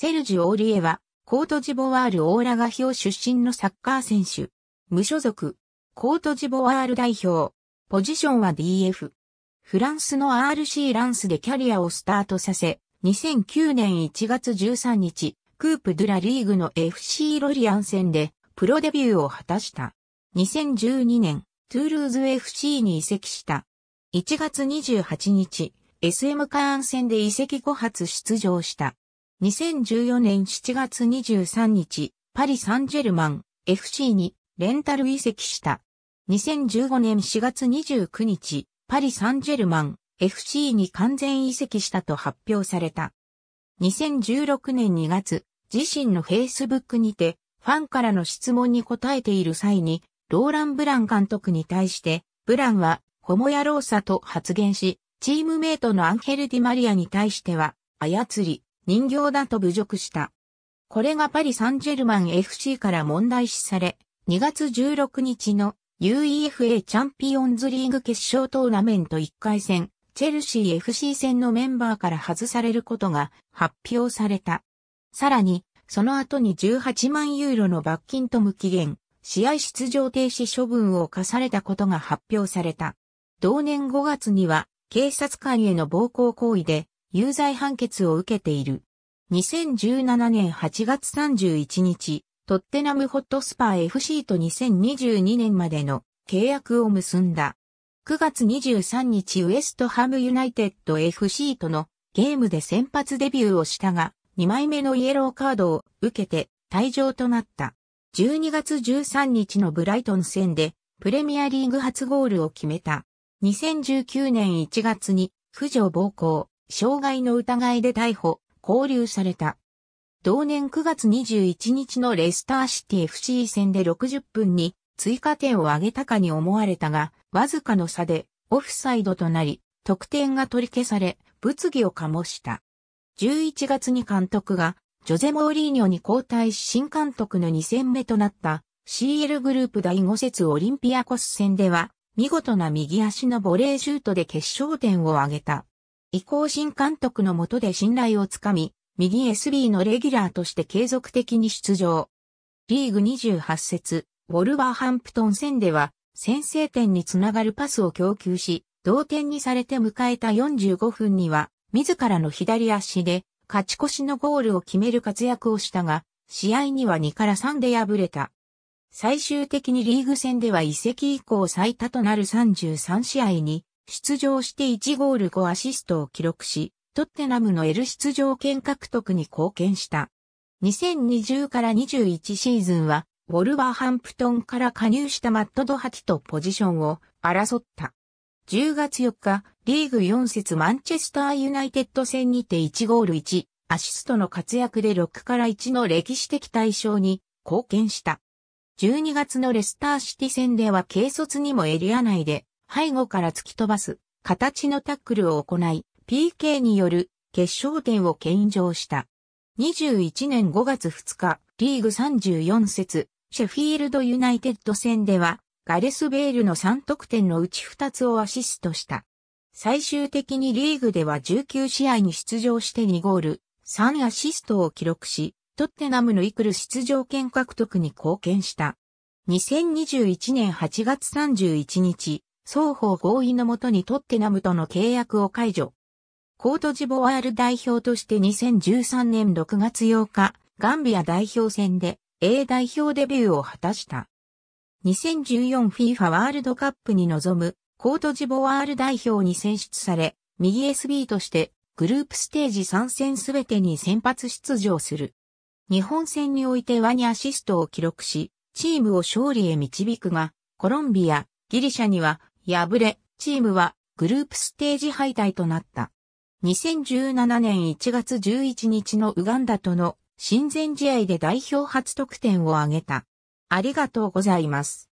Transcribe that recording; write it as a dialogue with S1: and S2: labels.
S1: セルジュ・オーリエは、コートジボワール・オーラガヒオ出身のサッカー選手。無所属。コートジボワール代表。ポジションは DF。フランスの RC ランスでキャリアをスタートさせ、2009年1月13日、クープ・ドゥ・ラ・リーグの FC ロリアン戦で、プロデビューを果たした。2012年、トゥールーズ FC に移籍した。1月28日、SM カーン戦で移籍後初出場した。2014年7月23日、パリ・サンジェルマン FC にレンタル移籍した。2015年4月29日、パリ・サンジェルマン FC に完全移籍したと発表された。2016年2月、自身の Facebook にて、ファンからの質問に答えている際に、ローラン・ブラン監督に対して、ブランは、ホモローさと発言し、チームメイトのアンヘル・ディマリアに対しては、操り、人形だと侮辱した。これがパリ・サンジェルマン FC から問題視され、2月16日の UEFA チャンピオンズリーグ決勝トーナメント1回戦、チェルシー FC 戦のメンバーから外されることが発表された。さらに、その後に18万ユーロの罰金と無期限、試合出場停止処分を課されたことが発表された。同年5月には、警察官への暴行行為で、有罪判決を受けている。2017年8月31日、トッテナムホットスパー FC と2022年までの契約を結んだ。9月23日ウエストハムユナイテッド FC とのゲームで先発デビューをしたが、2枚目のイエローカードを受けて退場となった。12月13日のブライトン戦でプレミアリーグ初ゴールを決めた。2019年1月に、不条暴行、傷害の疑いで逮捕交流された。同年9月21日のレスターシティ FC 戦で60分に追加点を挙げたかに思われたが、わずかの差でオフサイドとなり、得点が取り消され、物議を醸した。11月に監督が、ジョゼ・モーリーニョに交代し新監督の2戦目となった CL グループ第5節オリンピアコス戦では、見事な右足のボレーシュートで決勝点を挙げた。以降新監督の下で信頼をつかみ、右 SB のレギュラーとして継続的に出場。リーグ28節、ウォルバーハンプトン戦では、先制点につながるパスを供給し、同点にされて迎えた45分には、自らの左足で、勝ち越しのゴールを決める活躍をしたが、試合には2から3で敗れた。最終的にリーグ戦では移籍以降最多となる33試合に出場して1ゴール5アシストを記録し、トッテナムの L 出場権獲得に貢献した。2020から21シーズンは、ウォルバーハンプトンから加入したマット・ドハティとポジションを争った。10月4日、リーグ4節マンチェスターユナイテッド戦にて1ゴール1、アシストの活躍で6から1の歴史的対象に貢献した。12月のレスターシティ戦では軽率にもエリア内で背後から突き飛ばす形のタックルを行い、PK による決勝点を献上した。21年5月2日、リーグ34節、シェフィールドユナイテッド戦では、ガレス・ベールの3得点のうち2つをアシストした。最終的にリーグでは19試合に出場して2ゴール、3アシストを記録し、トッテナムのイクル出場権獲得に貢献した。2021年8月31日、双方合意のもとにトッテナムとの契約を解除。コートジボワール代表として2013年6月8日、ガンビア代表戦で A 代表デビューを果たした。2014FIFA ワールドカップに臨むコートジボワール代表に選出され、右 SB としてグループステージ3戦すべてに先発出場する。日本戦においてワにアシストを記録し、チームを勝利へ導くが、コロンビア、ギリシャには敗れ、チームはグループステージ敗退となった。2017年1月11日のウガンダとの親善試合で代表初得点を挙げた。ありがとうございます。